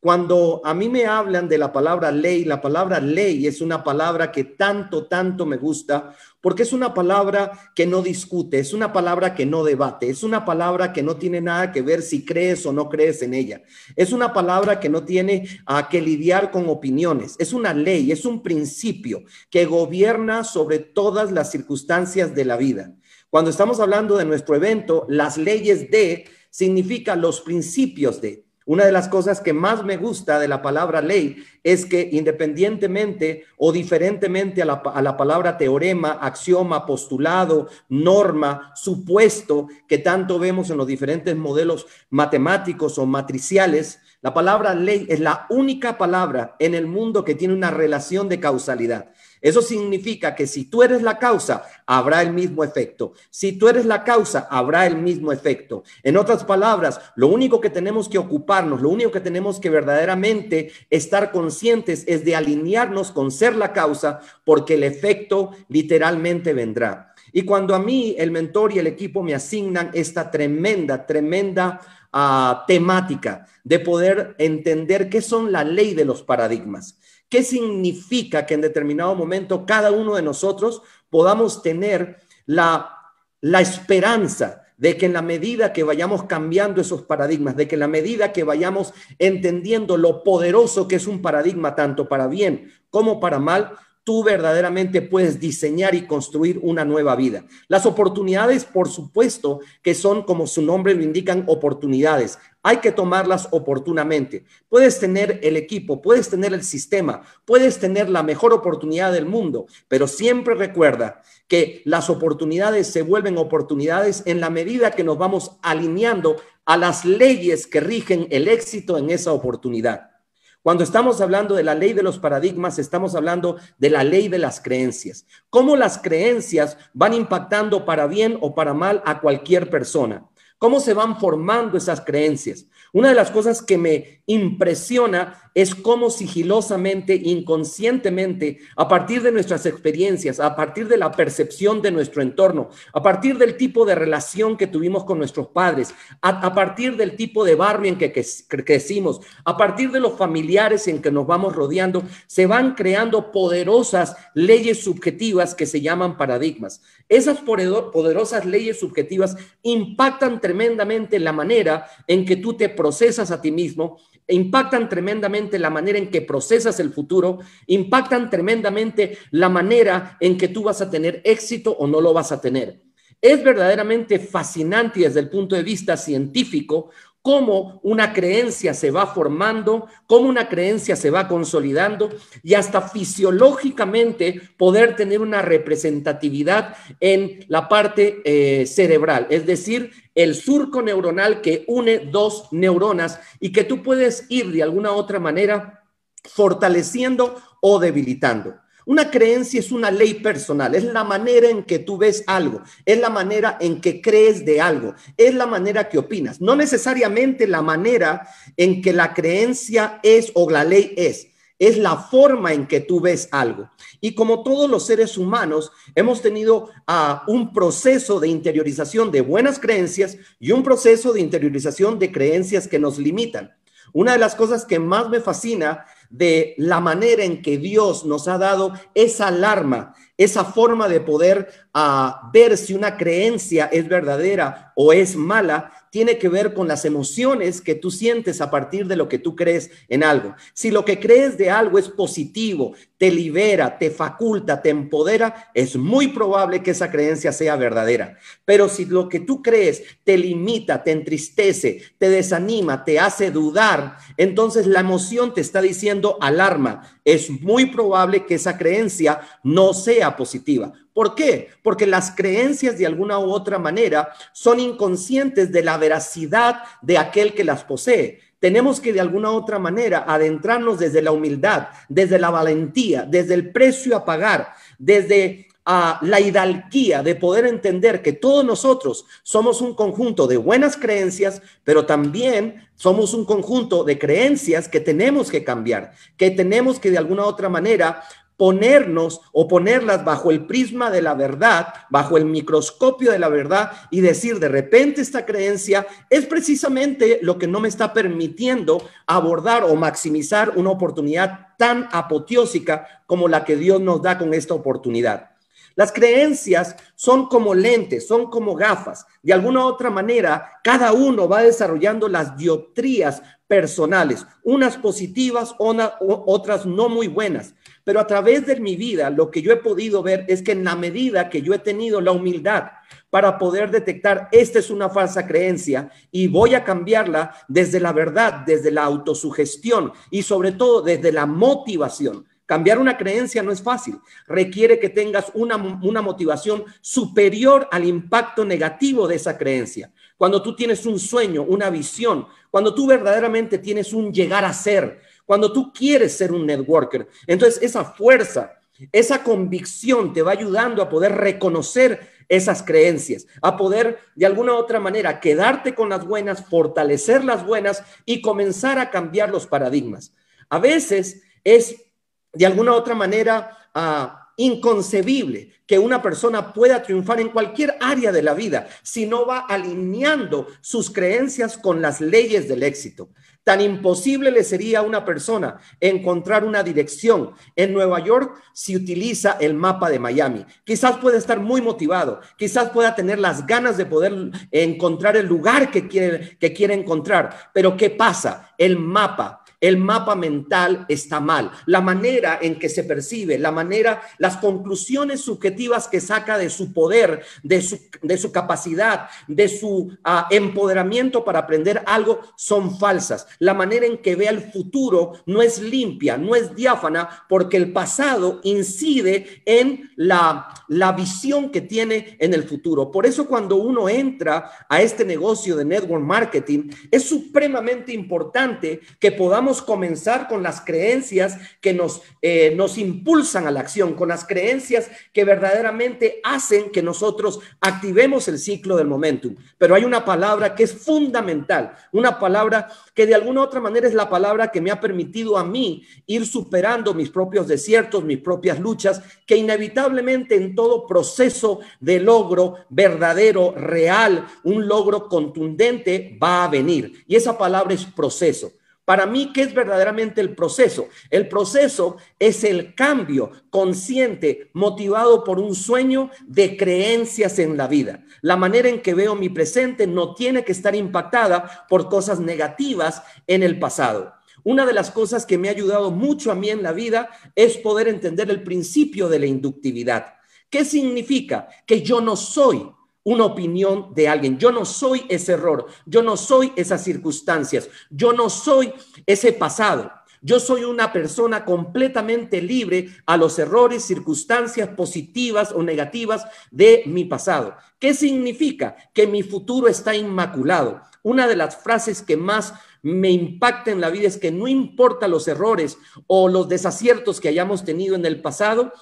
Cuando a mí me hablan de la palabra ley, la palabra ley es una palabra que tanto, tanto me gusta, porque es una palabra que no discute, es una palabra que no debate, es una palabra que no tiene nada que ver si crees o no crees en ella, es una palabra que no tiene a qué lidiar con opiniones, es una ley, es un principio que gobierna sobre todas las circunstancias de la vida. Cuando estamos hablando de nuestro evento, las leyes de significa los principios de una de las cosas que más me gusta de la palabra ley es que independientemente o diferentemente a la, la, palabra teorema, axioma, postulado, norma, supuesto que tanto vemos en los diferentes modelos matemáticos o matriciales, la palabra ley es la única palabra en el mundo que tiene una relación de causalidad. Eso significa que si tú eres la causa, habrá el mismo efecto. Si tú eres la causa, habrá el mismo efecto. En otras palabras, lo único que tenemos que ocuparnos, lo único que tenemos que verdaderamente estar conscientes es de alinearnos con ser la causa, porque el efecto literalmente vendrá. Y cuando a mí el mentor y el equipo me asignan esta tremenda, tremenda temática de poder entender qué son la ley de los paradigmas, qué significa que en determinado momento cada uno de nosotros podamos tener la, la esperanza de que en la medida que vayamos cambiando esos paradigmas, de que en la medida que vayamos entendiendo lo poderoso que es un paradigma, tanto para bien como para mal, tú verdaderamente puedes diseñar y construir una nueva vida. Las oportunidades, por supuesto, que son como su nombre lo indican, oportunidades. Hay que tomarlas oportunamente. Puedes tener el equipo, puedes tener el sistema, puedes tener la mejor oportunidad del mundo, pero siempre recuerda que las oportunidades se vuelven oportunidades en la medida que nos vamos alineando a las leyes que rigen el éxito en esa oportunidad. Cuando estamos hablando de la ley de los paradigmas, estamos hablando de la ley de las creencias. Cómo las creencias van impactando para bien o para mal a cualquier persona. Cómo se van formando esas creencias. Una de las cosas que me impresiona es cómo sigilosamente, inconscientemente, a partir de nuestras experiencias, a partir de la percepción de nuestro entorno, a partir del tipo de relación que tuvimos con nuestros padres, a, partir del tipo de barrio en que crecimos, a partir de los familiares en que nos vamos rodeando, se van creando poderosas leyes subjetivas que se llaman paradigmas. Esas poderosas leyes subjetivas impactan tremendamente la manera en que tú te procesas a ti mismo, impactan tremendamente la manera en que procesas el futuro, impactan tremendamente la manera en que tú vas a tener éxito o no lo vas a tener. Es verdaderamente fascinante desde el punto de vista científico cómo una creencia se va formando, cómo una creencia se va consolidando y hasta fisiológicamente poder tener una representatividad en la parte eh, cerebral, es decir, el surco neuronal que une dos neuronas y que tú puedes ir de alguna otra manera fortaleciendo o debilitando. Una creencia es una ley personal, es la manera en que tú ves algo, es la manera en que crees de algo, es la manera que opinas, no necesariamente la manera en que la creencia es o la ley es, es la forma en que tú ves algo. Y como todos los seres humanos, hemos tenido ah, un proceso de interiorización de buenas creencias y un proceso de interiorización de creencias que nos limitan. Una de las cosas que más me fascina de la manera en que Dios nos ha dado esa alarma, esa forma de poder ah, ver si una creencia es verdadera o es mala, tiene que ver con las emociones que tú sientes a partir de lo que tú crees en algo. Si lo que crees de algo es positivo, te libera, te faculta, te empodera, es muy probable que esa creencia sea verdadera. Pero si lo que tú crees te limita, te entristece, te desanima, te hace dudar, entonces la emoción te está diciendo alarma, es muy probable que esa creencia no sea positiva. ¿Por qué? Porque las creencias de alguna u otra manera son inconscientes de la veracidad de aquel que las posee. Tenemos que de alguna u otra manera adentrarnos desde la humildad, desde la valentía, desde el precio a pagar, desde a la hidalguía de poder entender que todos nosotros somos un conjunto de buenas creencias, pero también somos un conjunto de creencias que tenemos que cambiar, que tenemos que de alguna u otra manera ponernos o ponerlas bajo el prisma de la verdad, bajo el microscopio de la verdad y decir de repente esta creencia es precisamente lo que no me está permitiendo abordar o maximizar una oportunidad tan apoteósica como la que Dios nos da con esta oportunidad. Las creencias son como lentes, son como gafas. De alguna u otra manera, cada uno va desarrollando las dioptrías personales, unas positivas, otras no muy buenas. Pero a través de mi vida, lo que yo he podido ver es que en la medida que yo he tenido la humildad para poder detectar, esta es una falsa creencia y voy a cambiarla desde la verdad, desde la autosugestión y sobre todo desde la motivación. Cambiar una creencia no es fácil, requiere que tengas una, motivación superior al impacto negativo de esa creencia. Cuando tú tienes un sueño, una visión, cuando tú verdaderamente tienes un llegar a ser, cuando tú quieres ser un networker, entonces esa fuerza, esa convicción te va ayudando a poder reconocer esas creencias, a poder de alguna u otra manera quedarte con las buenas, fortalecer las buenas y comenzar a cambiar los paradigmas. A veces es de alguna otra manera ah, inconcebible que una persona pueda triunfar en cualquier área de la vida si no va alineando sus creencias con las leyes del éxito. Tan imposible le sería a una persona encontrar una dirección en Nueva York si utiliza el mapa de Miami. Quizás pueda estar muy motivado, quizás pueda tener las ganas de poder encontrar el lugar que quiere, que quiere encontrar, pero ¿qué pasa? El mapa el mapa mental está mal. La manera en que se percibe, la manera, las conclusiones subjetivas que saca de su poder, de su, capacidad, de su ah, empoderamiento para aprender algo, son falsas. La manera en que ve el futuro no es limpia, no es diáfana, porque el pasado incide en la visión que tiene en el futuro. Por eso cuando uno entra a este negocio de network marketing, es supremamente importante que podamos comenzar con las creencias que nos, eh, nos impulsan a la acción, con las creencias que verdaderamente hacen que nosotros activemos el ciclo del momentum. Pero hay una palabra que es fundamental, una palabra que de alguna u otra manera es la palabra que me ha permitido a mí ir superando mis propios desiertos, mis propias luchas, que inevitablemente en todo proceso de logro verdadero, real, un logro contundente va a venir. Y esa palabra es proceso. Para mí, ¿qué es verdaderamente el proceso? El proceso es el cambio consciente, motivado por un sueño de creencias en la vida. La manera en que veo mi presente no tiene que estar impactada por cosas negativas en el pasado. Una de las cosas que me ha ayudado mucho a mí en la vida es poder entender el principio de la inductividad. ¿Qué significa? Que yo no soy una opinión de alguien. Yo no soy ese error, yo no soy esas circunstancias, yo no soy ese pasado. Yo soy una persona completamente libre a los errores, circunstancias positivas o negativas de mi pasado. ¿Qué significa? Que mi futuro está inmaculado. Una de las frases que más me impacta en la vida es que no importa los errores o los desaciertos que hayamos tenido en el pasado,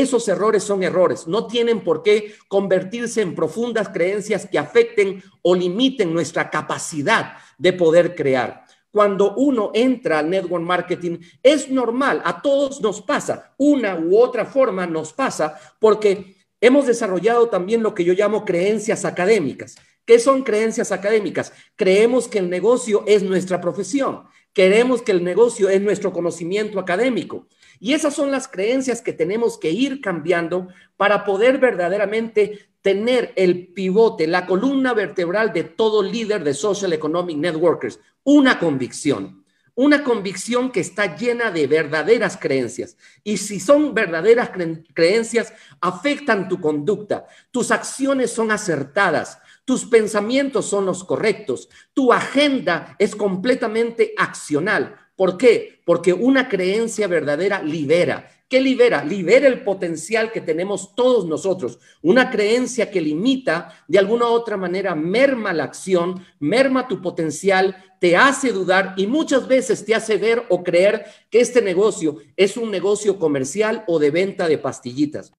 esos errores son errores, no tienen por qué convertirse en profundas creencias que afecten o limiten nuestra capacidad de poder crear. Cuando uno entra al network marketing, es normal, a todos nos pasa, una u otra forma nos pasa, porque hemos desarrollado también lo que yo llamo creencias académicas. ¿Qué son creencias académicas? Creemos que el negocio es nuestra profesión, queremos que el negocio es nuestro conocimiento académico. Y esas son las creencias que tenemos que ir cambiando para poder verdaderamente tener el pivote, la columna vertebral de todo líder de Social Economic Networkers, una convicción una convicción que está llena de verdaderas creencias. Y si son verdaderas creencias, afectan tu conducta, tus acciones son acertadas, tus pensamientos son los correctos, tu agenda es completamente accional, ¿Por qué? Porque una creencia verdadera libera. ¿Qué libera? Libera el potencial que tenemos todos nosotros. Una creencia que limita, de alguna u otra manera, merma la acción, merma tu potencial, te hace dudar y muchas veces te hace ver o creer que este negocio es un negocio comercial o de venta de pastillitas.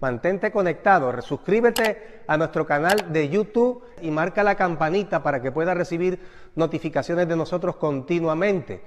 Mantente conectado, suscríbete a nuestro canal de YouTube y marca la campanita para que puedas recibir notificaciones de nosotros continuamente.